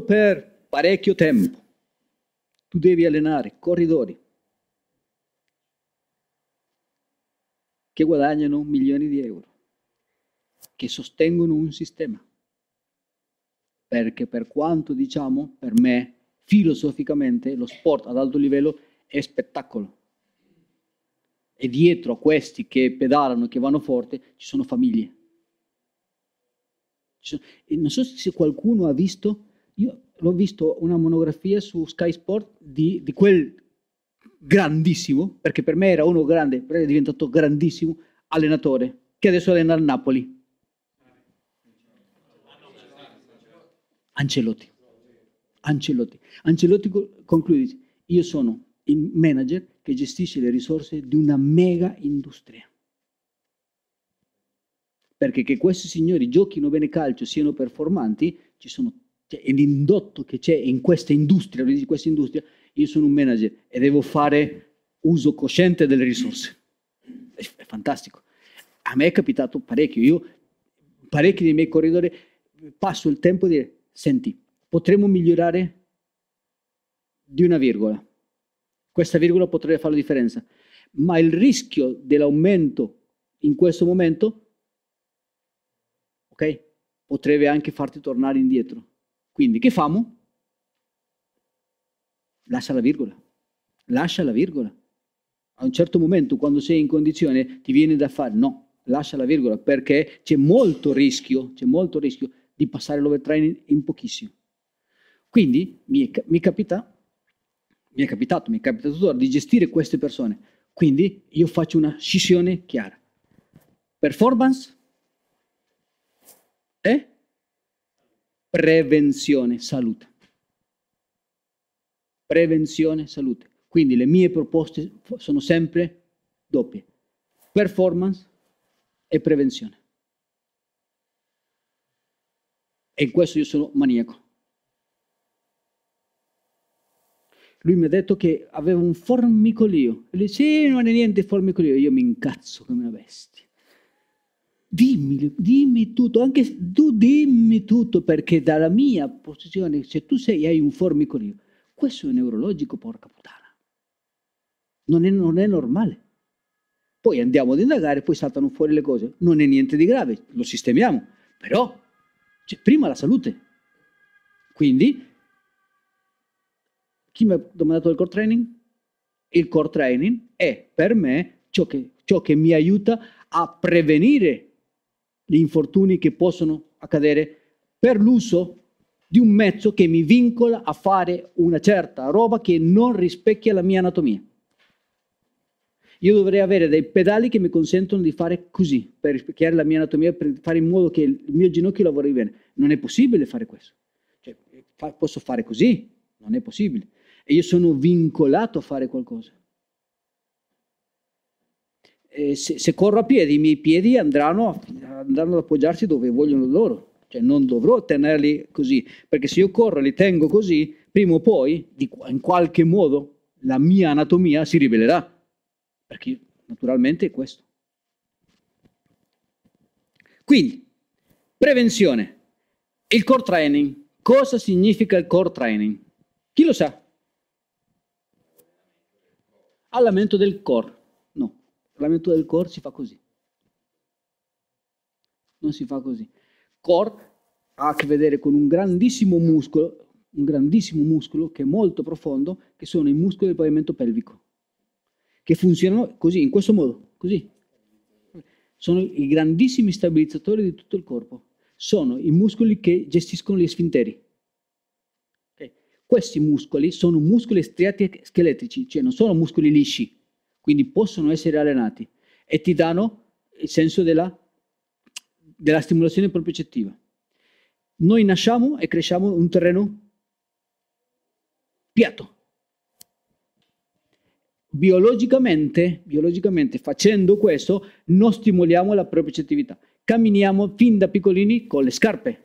correndo per parecchio tempo. Tu devi allenare corridori che guadagnano milioni di euro, che sostengono un sistema. Perché per quanto diciamo, per me, filosoficamente, lo sport ad alto livello è spettacolo. E dietro a questi che pedalano, che vanno forte, ci sono famiglie. Ci sono... non so se qualcuno ha visto io l'ho visto una monografia su Sky Sport di, di quel grandissimo, perché per me era uno grande, però è diventato grandissimo allenatore, che adesso allena il Napoli. Ancelotti. Ancelotti. Ancelotti conclude, io sono il manager che gestisce le risorse di una mega industria. Perché che questi signori giochino bene calcio, siano performanti, ci sono cioè, l'indotto che c'è in questa industria, in questa industria, io sono un manager e devo fare uso cosciente delle risorse. È, è fantastico. A me è capitato parecchio, io parecchi dei miei corridori passo il tempo a dire, senti, potremmo migliorare di una virgola. Questa virgola potrebbe fare la differenza, ma il rischio dell'aumento in questo momento, ok, potrebbe anche farti tornare indietro. Quindi che famo? Lascia la virgola. Lascia la virgola. A un certo momento, quando sei in condizione, ti viene da fare no, lascia la virgola, perché c'è molto rischio, c'è molto rischio di passare l'overtraining in pochissimo. Quindi mi, è, mi capita, mi è capitato, mi è capitato tuttora di gestire queste persone. Quindi io faccio una scissione chiara. Performance e eh? prevenzione salute. Prevenzione salute. Quindi le mie proposte sono sempre doppie. Performance e prevenzione. E in questo io sono maniaco. Lui mi ha detto che aveva un formicolio. E lui dice, sì, non è niente formicolio. Io mi incazzo come una bestia dimmi, dimmi tutto, anche se tu dimmi tutto, perché dalla mia posizione, se tu sei, hai un formicolio, questo è neurologico, porca puttana. Non è, non è normale. Poi andiamo ad indagare, poi saltano fuori le cose. Non è niente di grave, lo sistemiamo. Però, c'è cioè, prima la salute. Quindi, chi mi ha domandato il core training? Il core training è per me ciò che, ciò che mi aiuta a prevenire gli infortuni che possono accadere per l'uso di un mezzo che mi vincola a fare una certa roba che non rispecchia la mia anatomia. Io dovrei avere dei pedali che mi consentono di fare così, per rispecchiare la mia anatomia, per fare in modo che il mio ginocchio lavori bene. Non è possibile fare questo. Cioè, posso fare così? Non è possibile. E io sono vincolato a fare qualcosa eh, se, se, corro a piedi, i miei piedi andranno, andranno ad appoggiarsi dove vogliono loro. Cioè non dovrò tenerli così, perché se io corro e li tengo così, prima o poi, di, in qualche modo, la mia anatomia si rivelerà. Perché naturalmente è questo. Quindi, prevenzione. Il core training. Cosa significa il core training? Chi lo sa? Allamento del core. Parlamento del core si fa così. Non si fa così. Core ha a che vedere con un grandissimo muscolo, un grandissimo muscolo che è molto profondo, che sono i muscoli del pavimento pelvico, che funzionano così, in questo modo, così. Sono i grandissimi stabilizzatori di tutto il corpo. Sono i muscoli che gestiscono gli sfinteri. Okay. Questi muscoli sono muscoli striati scheletrici, cioè non sono muscoli lisci, quindi possono essere allenati e ti danno il senso della, della stimolazione propriocettiva. Noi nasciamo e cresciamo in un terreno piatto. Biologicamente, biologicamente, facendo questo, non stimoliamo la propriocettività. Camminiamo fin da piccolini con le scarpe.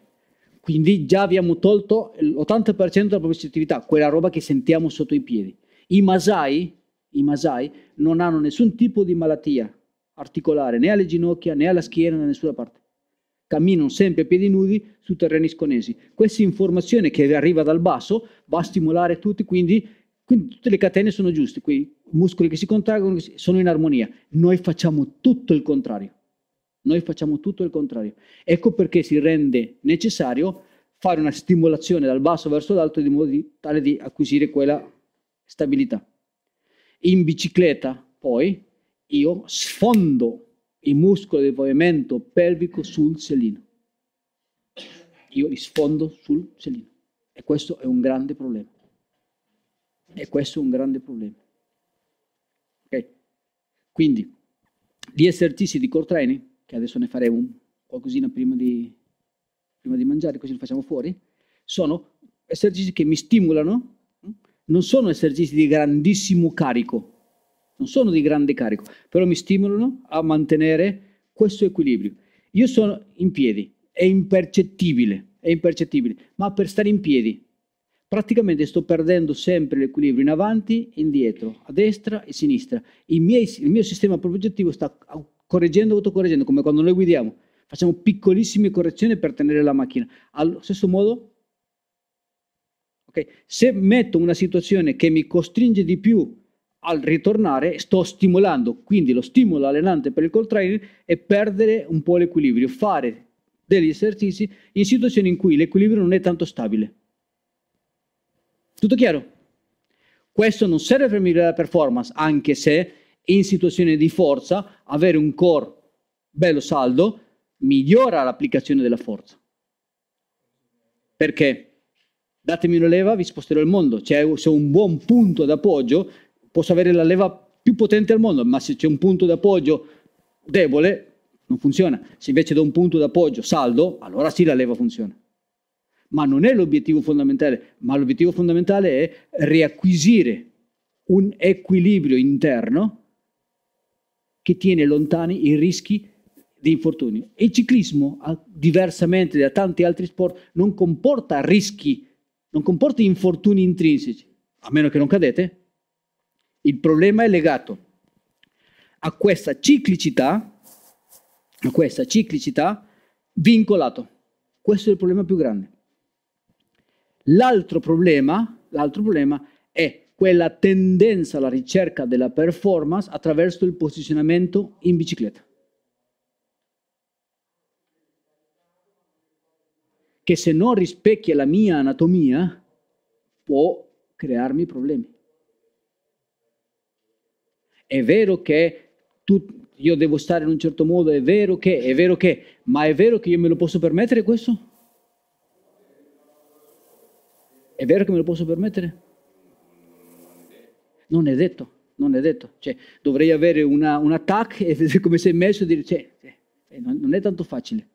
Quindi già abbiamo tolto l'80% della propriocettività, quella roba che sentiamo sotto i piedi. I Masai, i Masai, non hanno nessun tipo di malattia articolare né alle ginocchia né alla schiena da nessuna parte. Camminano sempre a piedi nudi su terreni sconesi. Questa informazione che arriva dal basso va a stimolare tutti, quindi, quindi tutte le catene sono giuste, quei muscoli che si contraggono sono in armonia. Noi facciamo tutto il contrario. Noi facciamo tutto il contrario. Ecco perché si rende necessario fare una stimolazione dal basso verso l'alto in modo di, tale di acquisire quella stabilità in bicicletta, poi io sfondo i muscoli del movimento pelvico sul selino. Io li sfondo sul selino. E questo è un grande problema. E questo è un grande problema. Ok? Quindi, gli esercizi di core training, che adesso ne faremo qualcosina prima di, prima di mangiare, così lo facciamo fuori, sono esercizi che mi stimolano non sono esercizi di grandissimo carico, non sono di grande carico, però mi stimolano a mantenere questo equilibrio. Io sono in piedi, è impercettibile, è impercettibile, ma per stare in piedi praticamente sto perdendo sempre l'equilibrio in avanti e indietro, a destra e a sinistra. Il mio, il mio sistema progettivo sta correggendo, autocorreggendo, come quando noi guidiamo. Facciamo piccolissime correzioni per tenere la macchina. Allo stesso modo Okay? Se metto una situazione che mi costringe di più al ritornare, sto stimolando, quindi lo stimolo allenante per il call training è perdere un po' l'equilibrio, fare degli esercizi in situazioni in cui l'equilibrio non è tanto stabile. Tutto chiaro? Questo non serve per migliorare la performance, anche se in situazioni di forza avere un core bello saldo migliora l'applicazione della forza. Perché? datemi una leva, vi sposterò il mondo. Cioè, se ho un buon punto d'appoggio, posso avere la leva più potente al mondo, ma se c'è un punto d'appoggio debole, non funziona. Se invece do un punto d'appoggio saldo, allora sì la leva funziona. Ma non è l'obiettivo fondamentale, ma l'obiettivo fondamentale è riacquisire un equilibrio interno che tiene lontani i rischi di infortunio. E il ciclismo, diversamente da tanti altri sport, non comporta rischi di non comporta infortuni intrinseci, a meno che non cadete. Il problema è legato a questa ciclicità, a questa ciclicità vincolato. Questo è il problema più grande. L'altro problema, l'altro problema è quella tendenza alla ricerca della performance attraverso il posizionamento in bicicletta. che se non rispecchia la mia anatomia può crearmi problemi. È vero che tu, io devo stare in un certo modo, è vero che, è vero che, ma è vero che io me lo posso permettere questo? È vero che me lo posso permettere? Non è detto, non è detto. Cioè, dovrei avere una, un attacco e vedere come sei messo e dire, cioè, cioè non è tanto facile.